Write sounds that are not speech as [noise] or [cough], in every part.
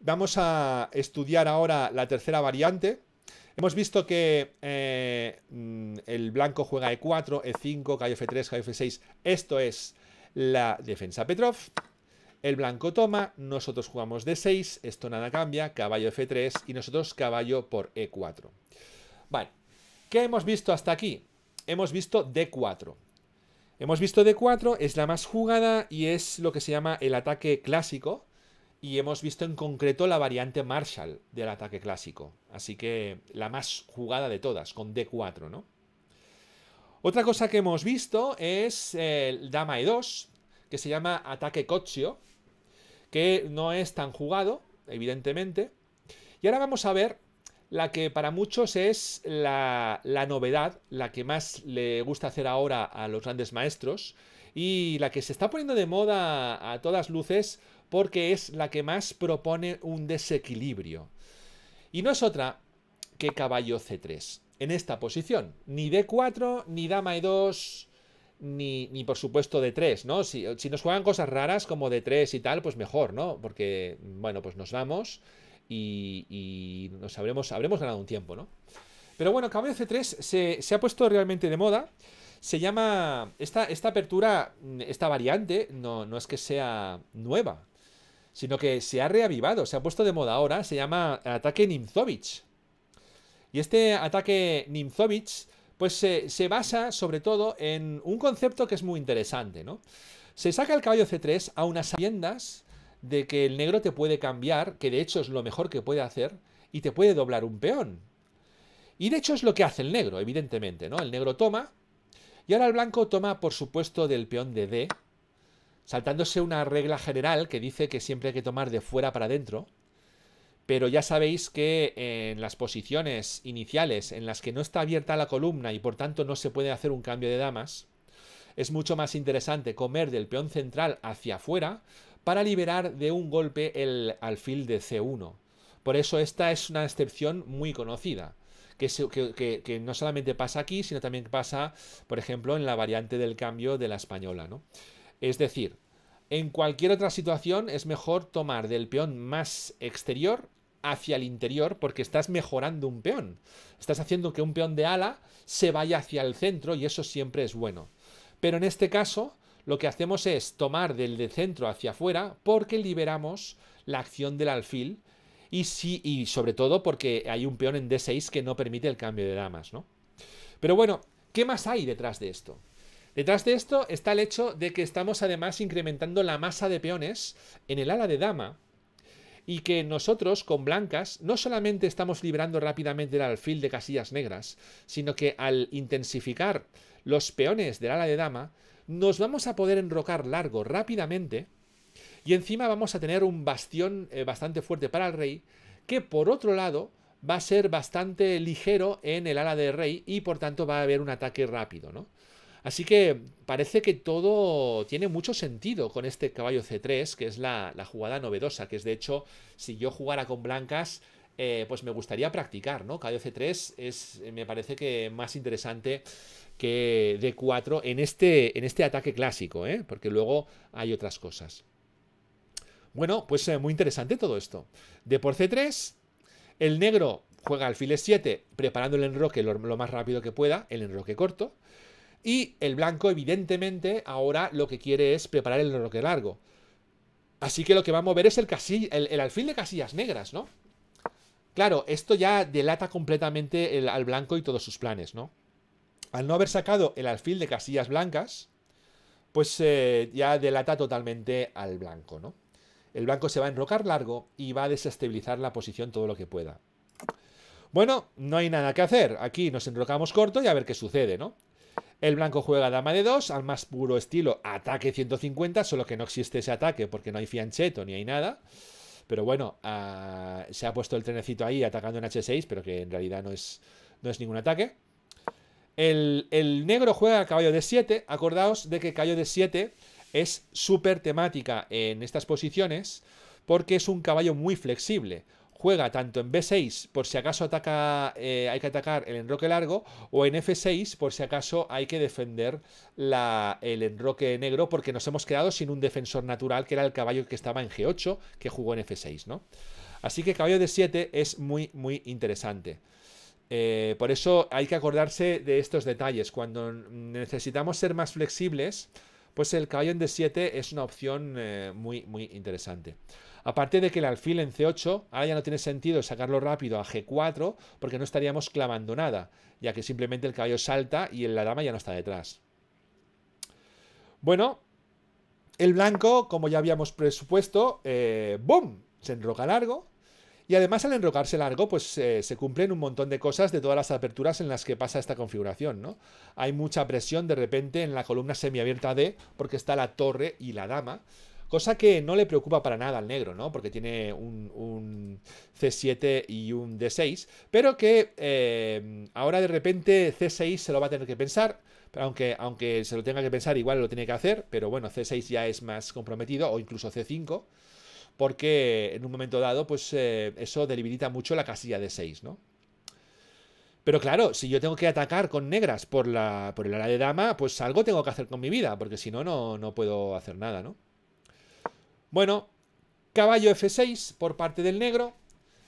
Vamos a estudiar ahora la tercera variante. Hemos visto que eh, mm, el blanco juega E4, E5, caballo F3, caballo F6. Esto es la defensa Petrov. El blanco toma, nosotros jugamos D6, esto nada cambia, caballo F3 y nosotros caballo por E4. Vale, ¿qué hemos visto hasta aquí? Hemos visto D4. Hemos visto D4, es la más jugada y es lo que se llama el ataque clásico, y hemos visto en concreto la variante Marshall del ataque clásico, así que la más jugada de todas, con D4, ¿no? Otra cosa que hemos visto es el Dama E2, que se llama ataque Cochio. que no es tan jugado, evidentemente. Y ahora vamos a ver la que para muchos es la, la novedad, la que más le gusta hacer ahora a los grandes maestros y la que se está poniendo de moda a todas luces porque es la que más propone un desequilibrio. Y no es otra que caballo C3, en esta posición. Ni D4, ni dama E2, ni, por supuesto D3, ¿no? Si, nos juegan cosas raras como D3 y tal, pues mejor, ¿no? Porque, bueno, pues nos vamos y, nos habremos, habremos ganado un tiempo, ¿no? Pero bueno, caballo C3 se, ha puesto realmente de moda. Se llama. Esta, esta apertura, mm, esta variante, no, no es que sea nueva sino que se ha reavivado, se ha puesto de moda ahora, se llama ataque Nimzovich. Y este ataque Nimzovich, pues se, basa sobre todo en un concepto que es muy interesante, ¿no? Se saca el caballo C3 a unas sabiendas de que el negro te puede cambiar, que de hecho es lo mejor que puede hacer, y te puede doblar un peón. Y de hecho es lo que hace el negro, evidentemente, ¿no? El negro toma, y ahora el blanco toma, por supuesto, del peón de D, saltándose una regla general que dice que siempre hay que tomar de fuera para adentro, pero ya sabéis que en las posiciones iniciales en las que no está abierta la columna y por tanto no se puede hacer un cambio de damas, es mucho más interesante comer del peón central hacia afuera para liberar de un golpe el alfil de C1. Por eso esta es una excepción muy conocida. Que, que, no solamente pasa aquí, sino también pasa, por ejemplo, en la variante del cambio de la española. ¿no? Es decir, en cualquier otra situación es mejor tomar del peón más exterior hacia el interior porque estás mejorando un peón. Estás haciendo que un peón de ala se vaya hacia el centro y eso siempre es bueno. Pero en este caso lo que hacemos es tomar del de centro hacia afuera porque liberamos la acción del alfil y, sí y sobre todo porque hay un peón en D6 que no permite el cambio de damas, ¿no? Pero bueno, ¿qué más hay detrás de esto? Detrás de esto está el hecho de que estamos además incrementando la masa de peones en el ala de dama y que nosotros con blancas no solamente estamos librando rápidamente el alfil de casillas negras, sino que al intensificar los peones del ala de dama, nos vamos a poder enrocar largo rápidamente y encima vamos a tener un bastión eh, bastante fuerte para el rey, que por otro lado va a ser bastante ligero en el ala de rey y por tanto va a haber un ataque rápido, ¿no? Así que parece que todo tiene mucho sentido con este caballo C3, que es la, jugada novedosa, que es de hecho, si yo jugara con blancas, eh, pues me gustaría practicar, ¿no? Caballo C3 es, me parece que más interesante que D4 en este, en este ataque clásico, ¿eh? Porque luego hay otras cosas. Bueno, pues eh, muy interesante todo esto. De por C3, el negro juega alfiles 7, preparando el enroque lo más rápido que pueda, el enroque corto. Y el blanco, evidentemente, ahora lo que quiere es preparar el enroque largo. Así que lo que va a mover es el, alfil de casillas negras, ¿no? Claro, esto ya delata completamente al blanco y todos sus planes, ¿no? Al no haber sacado el alfil de casillas blancas, pues eh, ya delata totalmente al blanco, ¿no? El blanco se va a enrocar largo y va a desestabilizar la posición todo lo que pueda. Bueno, no hay nada que hacer. Aquí nos enrocamos corto y a ver qué sucede, ¿no? El blanco juega dama de 2, al más puro estilo ataque 150, solo que no existe ese ataque porque no hay fiancheto ni hay nada. Pero bueno, ah, se ha puesto el trenecito ahí atacando en H6, pero que en realidad no es, no es ningún ataque. El, negro juega caballo de 7. Acordaos de que caballo de 7 es súper temática en estas posiciones porque es un caballo muy flexible juega tanto en B6 por si acaso ataca, eh, hay que atacar el enroque largo o en F6 por si acaso hay que defender el enroque negro porque nos hemos quedado sin un defensor natural que era el caballo que estaba en G8 que jugó en F6, ¿no? Así que caballo de 7 es muy, muy interesante. Eh, por eso hay que acordarse de estos detalles. Cuando necesitamos ser más flexibles, pues el caballo en D7 es una opción eh, muy, muy interesante. Aparte de que el alfil en C8 ahora ya no tiene sentido sacarlo rápido a G4 porque no estaríamos clavando nada, ya que simplemente el caballo salta y la dama ya no está detrás. Bueno, el blanco, como ya habíamos presupuesto, eh, ¡boom! Se enroca largo. Y además al enrocarse largo, pues eh, se cumplen un montón de cosas de todas las aperturas en las que pasa esta configuración, Hay mucha presión de repente en la columna semiabierta D, porque está la torre y la dama. Cosa que no le preocupa para nada al negro, ¿no? Porque tiene un, C7 y un D6. Pero que eh, ahora de repente C6 se lo va a tener que pensar. Aunque, aunque se lo tenga que pensar, igual lo tiene que hacer. Pero bueno, C6 ya es más comprometido. O incluso C5. Porque en un momento dado, pues eh, eso debilita mucho la casilla d 6, ¿no? Pero claro, si yo tengo que atacar con negras por, la, por el ala de dama, pues algo tengo que hacer con mi vida, porque si no, no, no puedo hacer nada, ¿no? Bueno, caballo F6 por parte del negro.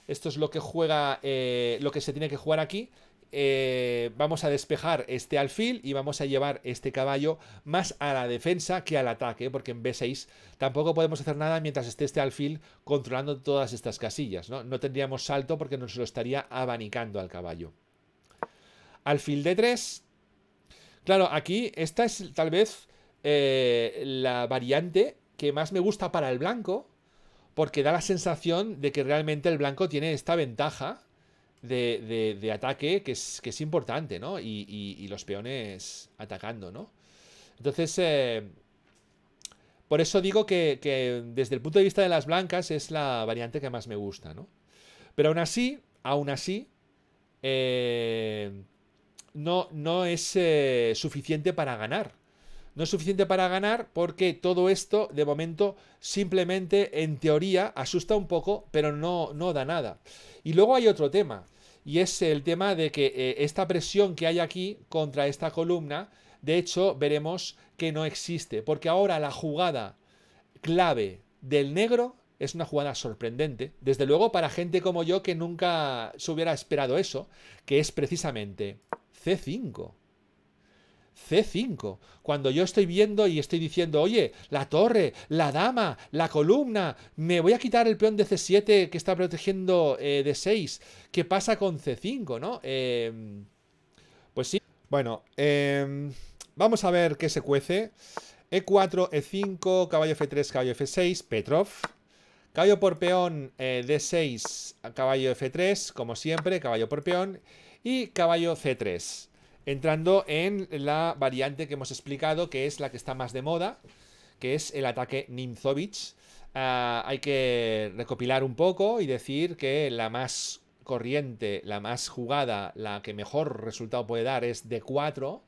Esto es lo que juega, eh, lo que se tiene que jugar aquí. Eh, vamos a despejar este alfil y vamos a llevar este caballo más a la defensa que al ataque, porque en B6 tampoco podemos hacer nada mientras esté este alfil controlando todas estas casillas. No, tendríamos salto porque nos lo estaría abanicando al caballo. Alfil D3. Claro, aquí esta es tal vez eh, la variante que más me gusta para el blanco, porque da la sensación de que realmente el blanco tiene esta ventaja de, ataque que es, es importante, ¿no? Y, los peones atacando, ¿no? Entonces, eh, por eso digo que, desde el punto de vista de las blancas es la variante que más me gusta, ¿no? Pero aún así, aún así, eh, no, no es eh, suficiente para ganar. No es suficiente para ganar porque todo esto, de momento, simplemente en teoría asusta un poco, pero no, no da nada. Y luego hay otro tema, y es el tema de que eh, esta presión que hay aquí contra esta columna, de hecho, veremos que no existe, porque ahora la jugada clave del negro es una jugada sorprendente, desde luego para gente como yo que nunca se hubiera esperado eso, que es precisamente C5. C5. Cuando yo estoy viendo y estoy diciendo, oye, la torre, la dama, la columna, me voy a quitar el peón de C7 que está protegiendo d eh, de 6. ¿Qué pasa con C5, no? Em, pues sí. Bueno, em, vamos a ver qué se cuece. E4, E5, caballo F3, caballo F6, Petrov. Caballo por peón eh, D6, caballo F3, como siempre, caballo por peón. Y caballo C3 entrando en la variante que hemos explicado, que es la que está más de moda, que es el ataque Nimzovich. Ah, hay que recopilar un poco y decir que la más corriente, la más jugada, la que mejor resultado puede dar es d 4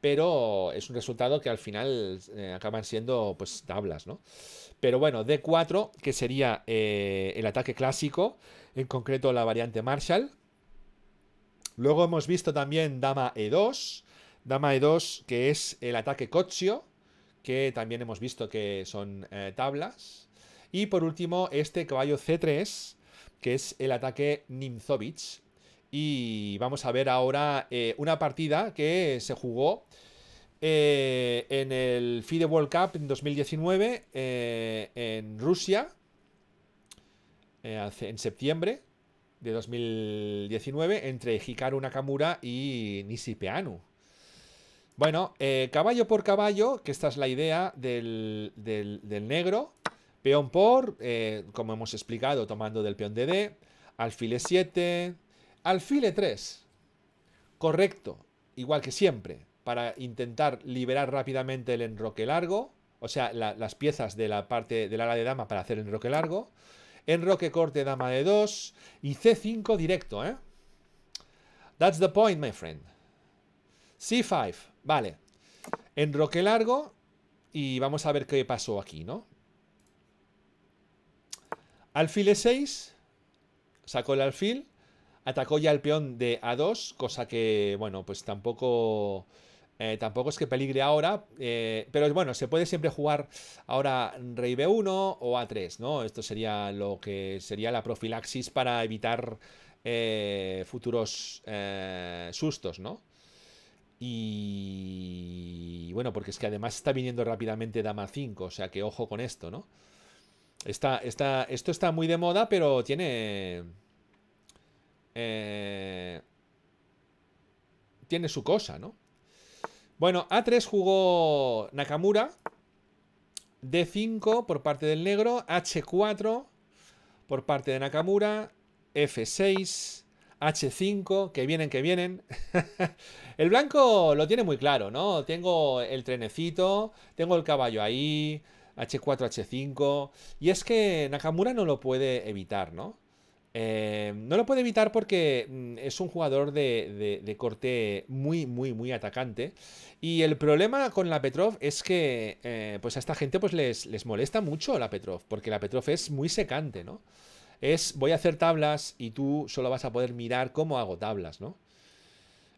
pero es un resultado que al final eh, acaban siendo pues tablas, ¿no? Pero bueno, D4, que sería eh, el ataque clásico, en concreto la variante Marshall, Luego hemos visto también dama e2, dama e2 que es el ataque Cozio, que también hemos visto que son eh, tablas. Y por último, este caballo c3, que es el ataque Nimzovich. Y vamos a ver ahora eh, una partida que se jugó eh, en el FIDE World Cup en 2019 en Rusia, en septiembre de 2019 entre Hikaru Nakamura y Nishi Peanu. Bueno, eh, caballo por caballo, que esta es la idea del, negro. Peón por, eh, como hemos explicado, tomando del peón de D. Alfile 7. Alfile 3. Correcto, igual que siempre, para intentar liberar rápidamente el enroque largo. O sea, las piezas de la parte del ala de dama para hacer el enroque largo enroque corte dama de 2 y c5 directo, ¿eh? That's the point, my friend. C5, vale. Enroque largo y vamos a ver qué pasó aquí, ¿no? Alfil e6, sacó el alfil, atacó ya el peón de a2, cosa que, bueno, pues tampoco eh, tampoco es que peligre ahora, eh, pero bueno, se puede siempre jugar ahora rey b1 o a3, ¿no? Esto sería lo que sería la profilaxis para evitar eh, futuros eh, sustos, ¿no? Y bueno, porque es que además está viniendo rápidamente dama 5, o sea que ojo con esto, ¿no? Está, está, esto está muy de moda, pero tiene... tiene su cosa, ¿no? Bueno, A3 jugó Nakamura. D5 por parte del negro. H4 por parte de Nakamura. F6. H5, que vienen, que vienen. [laughs] el blanco lo tiene muy claro, ¿no? Tengo el trenecito, tengo el caballo ahí, H4, H5. Y es que Nakamura no lo puede evitar, ¿no? Eh, no lo puede evitar porque mm, es un jugador de, corte muy, muy, muy atacante. Y el problema con la Petrov es que eh, pues a esta gente pues les, molesta mucho la Petrov, porque la Petrov es muy secante, ¿no? Es voy a hacer tablas y tú solo vas a poder mirar cómo hago tablas, ¿no?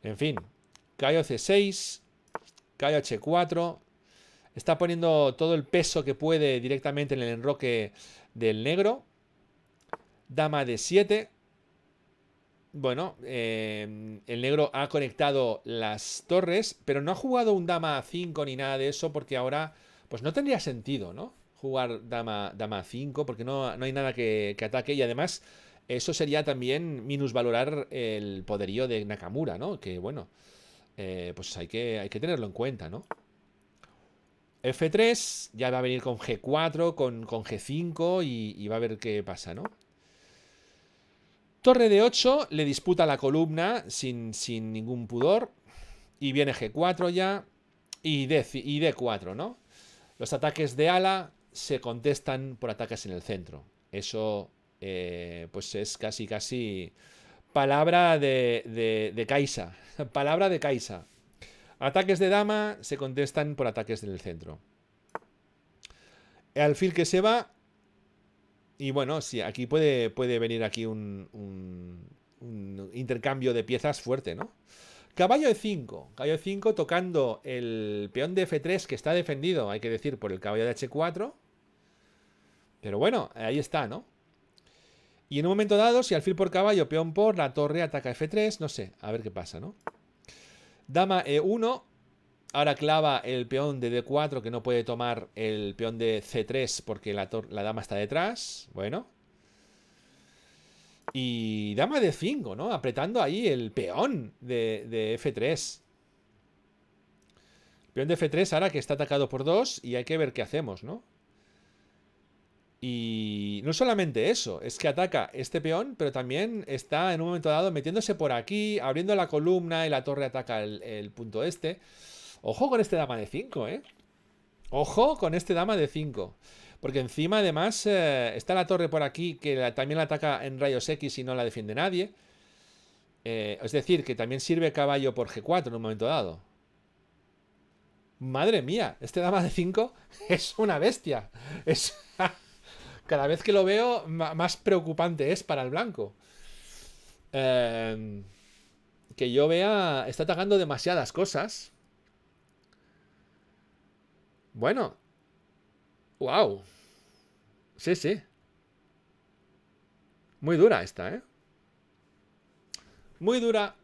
En fin, Cayo C6, Cayo H4. Está poniendo todo el peso que puede directamente en el enroque del negro. Dama de 7. Bueno, eh, el negro ha conectado las torres, pero no ha jugado un dama a 5 ni nada de eso, porque ahora, pues no tendría sentido, ¿no? Jugar dama, dama a 5, porque no, no, hay nada que, ataque. Y además, eso sería también minusvalorar el poderío de Nakamura, ¿no? Que bueno, eh, pues hay que, hay que tenerlo en cuenta, ¿no? F3, ya va a venir con G4, con, G5 y, va a ver qué pasa, ¿no? Torre de 8 le disputa la columna sin, sin ningún pudor. Y viene G4 ya. Y, D, 4 ¿no? Los ataques de ala se contestan por ataques en el centro. Eso eh, pues es casi, casi palabra de, de, Kaisa. [laughs] palabra de Kaisa. Ataques de dama se contestan por ataques en el centro. El alfil que se va y bueno, sí, aquí puede, puede venir aquí un, un intercambio de piezas fuerte, ¿no? Caballo E5. Caballo E5 tocando el peón de F3 que está defendido, hay que decir, por el caballo de H4. Pero bueno, ahí está, ¿no? Y en un momento dado, si alfil por caballo, peón por, la torre ataca F3, no sé, a ver qué pasa, ¿no? Dama E1, Ahora clava el peón de D4, que no puede tomar el peón de C3 porque la, dama está detrás. Bueno. Y dama de 5, ¿no? Apretando ahí el peón de, F3. Peón de F3 ahora que está atacado por dos... y hay que ver qué hacemos, ¿no? Y no solamente eso, es que ataca este peón, pero también está en un momento dado metiéndose por aquí, abriendo la columna y la torre ataca el, el punto este. Ojo con este dama de 5, ¿eh? Ojo con este dama de 5. Porque encima, además, eh, está la torre por aquí, que también la ataca en rayos X y no la defiende nadie. Eh, es decir, que también sirve caballo por G4 en un momento dado. Madre mía, este dama de 5 [laughs] es una bestia. [laughs] Cada vez que lo veo, más preocupante es para el blanco. Eh, que yo vea, está atacando demasiadas cosas. Bueno. ¡Wow! Sí, sí. Muy dura esta, ¿eh? Muy dura.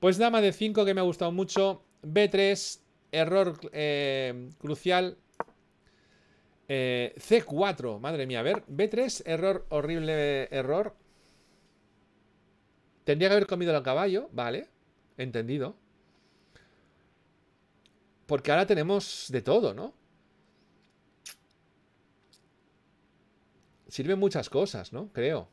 Pues dama de 5 que me ha gustado mucho. B3, error eh, crucial. Eh, C4, madre mía, a ver, B3, error, horrible error. Tendría que haber comido el caballo, vale, entendido. Porque ahora tenemos de todo, ¿no? Sirven muchas cosas, ¿no? Creo.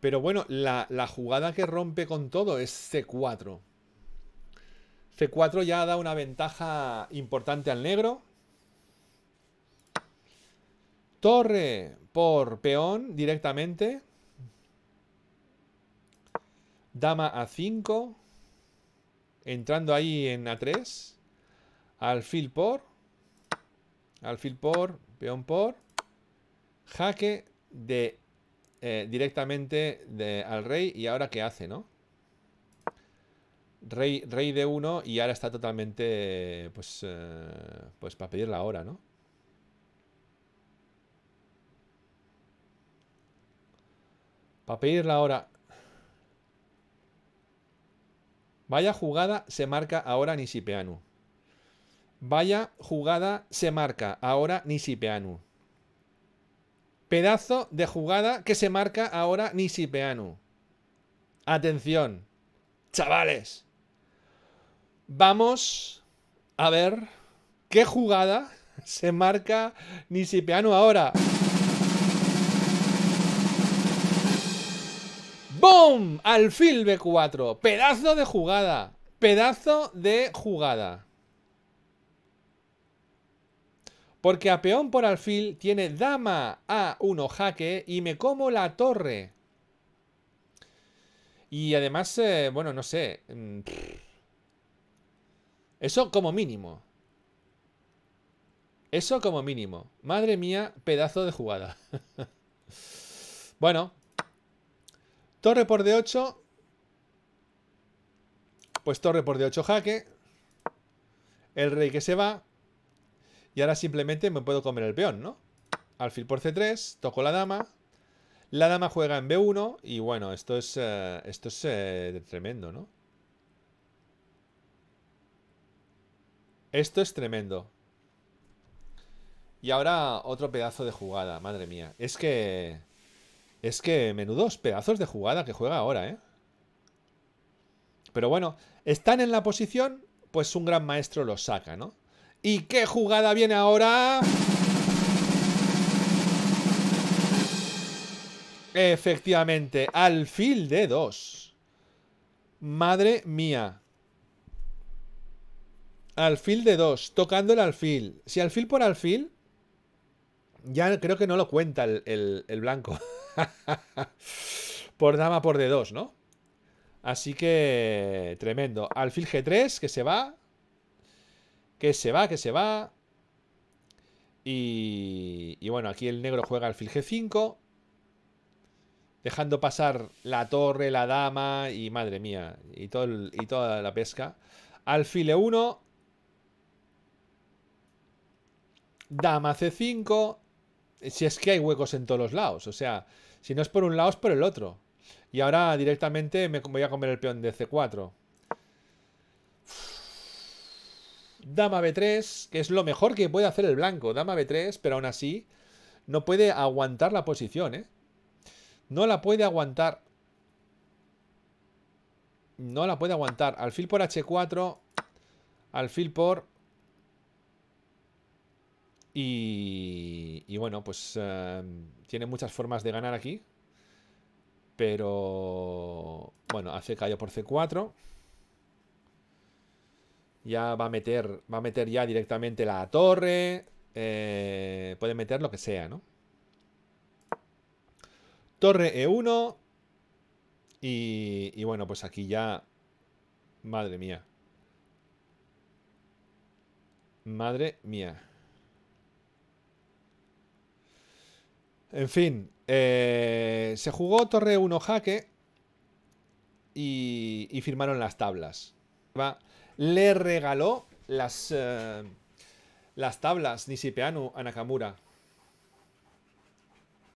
Pero bueno, la, jugada que rompe con todo es C4. C4 ya da una ventaja importante al negro. Torre por peón directamente. Dama a 5. Entrando ahí en A3. Alfil por. Alfil por. Peón por. Jaque de eh, directamente de, al rey. ¿Y ahora qué hace, no? Rey, rey de 1 y ahora está totalmente, pues, eh, pues para pedir la hora, ¿no? Para pedir la hora. Vaya jugada se marca ahora Nisipeanu. Vaya jugada se marca ahora Nisipeanu. Pedazo de jugada que se marca ahora Nisipeanu. Atención, chavales. Vamos a ver qué jugada se marca Nisipeanu ahora. ¡Boom! Alfil B4. Pedazo de jugada. Pedazo de jugada. Porque a peón por alfil tiene dama A1 jaque y me como la torre. Y además, eh, bueno, no sé. Mm, Eso como mínimo. Eso como mínimo. Madre mía, pedazo de jugada. [laughs] bueno, Torre por D8. Pues torre por D8 jaque. El rey que se va. Y ahora simplemente me puedo comer el peón, ¿no? Alfil por C3, toco la dama. La dama juega en B1 y bueno, esto es, eh, esto es eh, tremendo, ¿no? Esto es tremendo. Y ahora otro pedazo de jugada, madre mía. Es que... Es que menudos pedazos de jugada que juega ahora, ¿eh? Pero bueno, están en la posición, pues un gran maestro los saca, ¿no? ¿Y qué jugada viene ahora? Efectivamente, alfil de dos. Madre mía. Alfil de dos, tocando el alfil. Si alfil por alfil, ya creo que no lo cuenta el blanco. [laughs] por dama por D2, ¿no? Así que tremendo. Alfil G3, que se va. Que se va, que se va. Y, y bueno, aquí el negro juega alfil G5. Dejando pasar la torre, la dama y madre mía. Y, todo y toda la pesca. Alfil E1. Dama C5. Si es que hay huecos en todos los lados. O sea, si no es por un lado, es por el otro. Y ahora directamente me voy a comer el peón de C4. Dama B3, que es lo mejor que puede hacer el blanco. Dama B3, pero aún así no puede aguantar la posición, ¿eh? No la puede aguantar. No la puede aguantar. Alfil por H4. Alfil por y, bueno, pues eh, tiene muchas formas de ganar aquí. Pero bueno, hace callo por C4. Ya va a meter, va a meter ya directamente la torre. Eh, puede meter lo que sea, ¿no? Torre E1. y, bueno, pues aquí ya... Madre mía. Madre mía. En fin, eh, se jugó torre 1 jaque y, firmaron las tablas. le regaló las, eh, las tablas Nisipeanu a Nakamura.